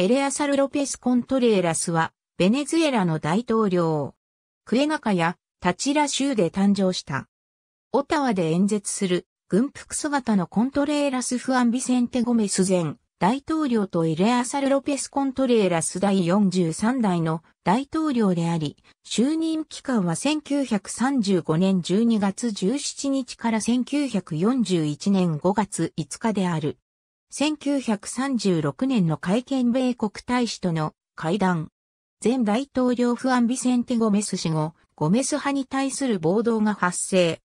エレアサル・ロペス・コントレーラスは、ベネズエラの大統領。クエナカやタチラ州で誕生した。オタワで演説する軍服姿のコントレーラス・フアン・ビセンテ・ゴメス前大統領とエレアサル・ロペス・コントレーラス第43代の大統領であり、就任期間は1935年12月17日から1941年5月5日である。1936年の会見米国大使との会談。前大統領フアンビセンテ・ゴメス氏後、ゴメス派に対する暴動が発生。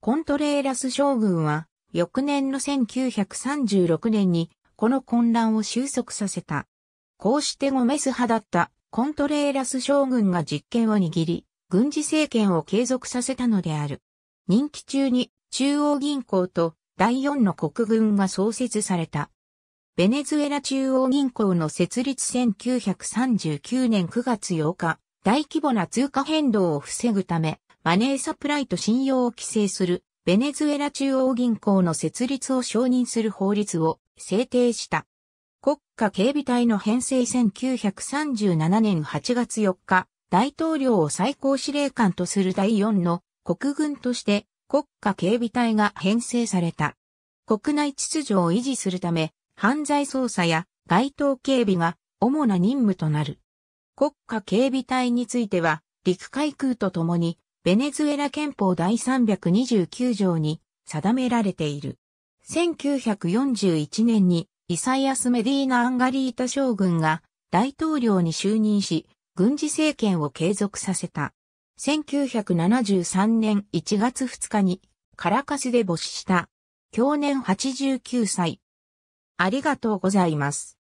コントレーラス将軍は、翌年の1936年に、この混乱を収束させた。こうしてゴメス派だったコントレーラス将軍が実権を握り、軍事政権を継続させたのである。任期中に中央銀行と第4の国軍が創設された。ベネズエラ中央銀行の設立1939年9月8日、大規模な通貨変動を防ぐため、マネーサプライと信用を規制する、ベネズエラ中央銀行の設立を承認する法律を制定した。国家警備隊の編成1937年8月4日、大統領を最高司令官とする第4の国軍として国家警備隊が編成された。国内秩序を維持するため、犯罪捜査や街頭警備が主な任務となる。国家警備隊については、陸海空とともに、ベネズエラ憲法第329条に定められている。1941年にイサイアス・メディーナ・アンガリータ将軍が大統領に就任し、軍事政権を継続させた。1973年1月2日に、カラカスで没した。去年89歳。ありがとうございます。